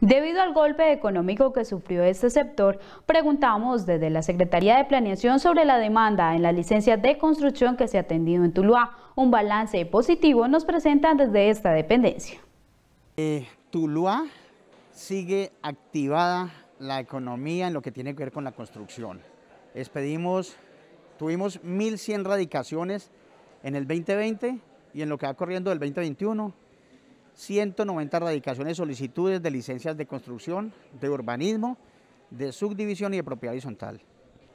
Debido al golpe económico que sufrió este sector, preguntamos desde la Secretaría de Planeación sobre la demanda en la licencia de construcción que se ha atendido en Tuluá. Un balance positivo nos presentan desde esta dependencia. Eh, Tuluá sigue activada la economía en lo que tiene que ver con la construcción. tuvimos 1.100 radicaciones en el 2020 y en lo que va corriendo del 2021 190 radicaciones solicitudes de licencias de construcción, de urbanismo, de subdivisión y de propiedad horizontal.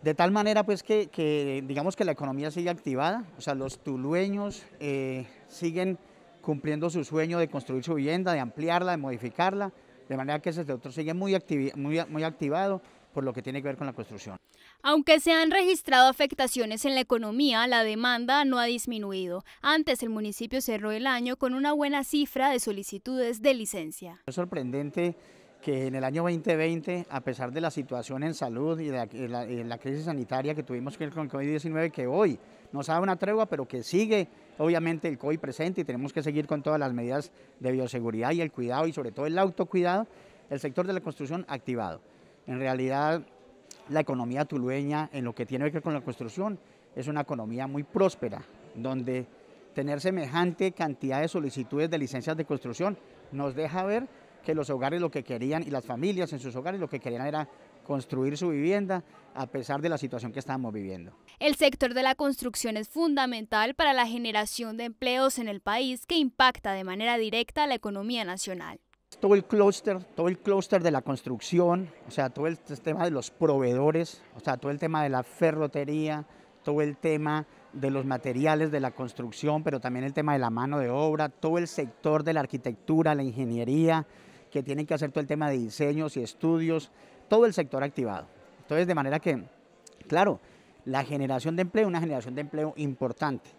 De tal manera pues que, digamos que la economía sigue activada, o sea, los tulueños eh, siguen cumpliendo su sueño de construir su vivienda, de ampliarla, de modificarla, de manera que ese sector sigue muy, muy activado por lo que tiene que ver con la construcción. Aunque se han registrado afectaciones en la economía, la demanda no ha disminuido. Antes el municipio cerró el año con una buena cifra de solicitudes de licencia. Es sorprendente que en el año 2020, a pesar de la situación en salud y de la, crisis sanitaria que tuvimos con el COVID-19, que hoy nos da una tregua, pero que sigue obviamente el COVID presente y tenemos que seguir con todas las medidas de bioseguridad y el cuidado y sobre todo el autocuidado, el sector de la construcción activado. En realidad, la economía tulueña, en lo que tiene que ver con la construcción, es una economía muy próspera, donde tener semejante cantidad de solicitudes de licencias de construcción nos deja ver que los hogares lo que querían y las familias en sus hogares lo que querían era construir su vivienda a pesar de la situación que estábamos viviendo. El sector de la construcción es fundamental para la generación de empleos en el país que impacta de manera directa a la economía nacional todo el clúster, todo el clúster de la construcción, o sea, todo el tema de los proveedores, o sea, todo el tema de la ferrotería, todo el tema de los materiales de la construcción, pero también el tema de la mano de obra, todo el sector de la arquitectura, la ingeniería, que tienen que hacer todo el tema de diseños y estudios, todo el sector activado. Entonces, de manera que, claro, la generación de empleo, una generación de empleo importante,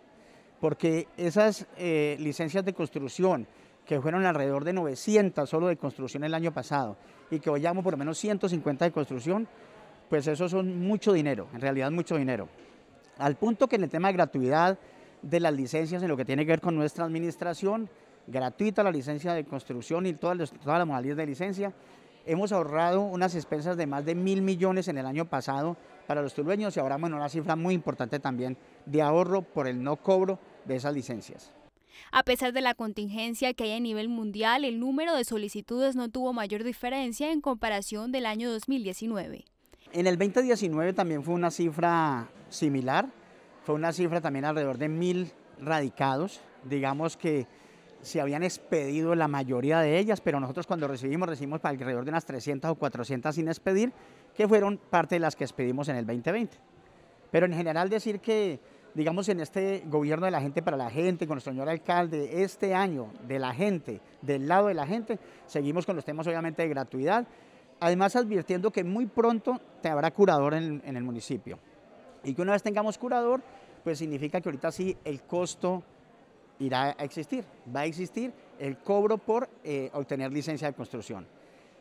porque esas eh, licencias de construcción, que fueron alrededor de 900 solo de construcción el año pasado, y que hoy llevamos por lo menos 150 de construcción, pues eso son mucho dinero, en realidad mucho dinero. Al punto que en el tema de gratuidad de las licencias, en lo que tiene que ver con nuestra administración, gratuita la licencia de construcción y todas las, modalidades de licencia, hemos ahorrado unas expensas de más de mil millones en el año pasado para los tulueños y ahora una cifra muy importante también de ahorro por el no cobro de esas licencias. A pesar de la contingencia que hay a nivel mundial, el número de solicitudes no tuvo mayor diferencia en comparación del año 2019. En el 2019 también fue una cifra similar, fue una cifra también alrededor de mil radicados, digamos que se habían expedido la mayoría de ellas, pero nosotros cuando recibimos, recibimos para alrededor de unas 300 o 400 sin expedir, que fueron parte de las que expedimos en el 2020. Pero en general decir que digamos, en este gobierno de la gente para la gente, con nuestro señor alcalde, este año de la gente, del lado de la gente, seguimos con los temas obviamente de gratuidad, además advirtiendo que muy pronto te habrá curador en, el municipio. Y que una vez tengamos curador, pues significa que ahorita sí el costo irá a existir, va a existir el cobro por eh, obtener licencia de construcción.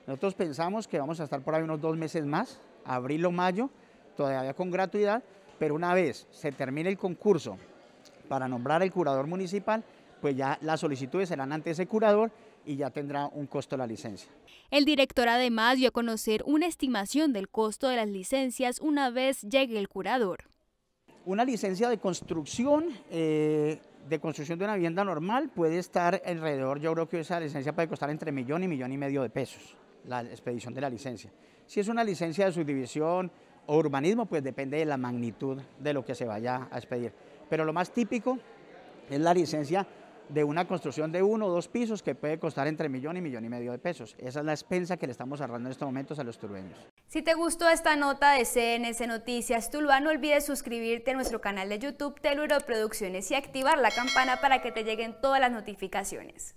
Nosotros pensamos que vamos a estar por ahí unos dos meses más, abril o mayo, todavía con gratuidad, pero una vez se termine el concurso para nombrar el curador municipal, pues ya las solicitudes serán ante ese curador y ya tendrá un costo la licencia. El director además dio a conocer una estimación del costo de las licencias una vez llegue el curador. Una licencia de construcción, eh, de construcción de una vivienda normal puede estar alrededor, yo creo que esa licencia puede costar entre millón y millón y medio de pesos, la expedición de la licencia. Si es una licencia de subdivisión, o urbanismo, pues depende de la magnitud de lo que se vaya a expedir. Pero lo más típico es la licencia de una construcción de uno o dos pisos que puede costar entre millón y millón y medio de pesos. Esa es la expensa que le estamos ahorrando en estos momentos a los turbeños. Si te gustó esta nota de CNS Noticias Tuluá, no olvides suscribirte a nuestro canal de YouTube Teluro Producciones y activar la campana para que te lleguen todas las notificaciones.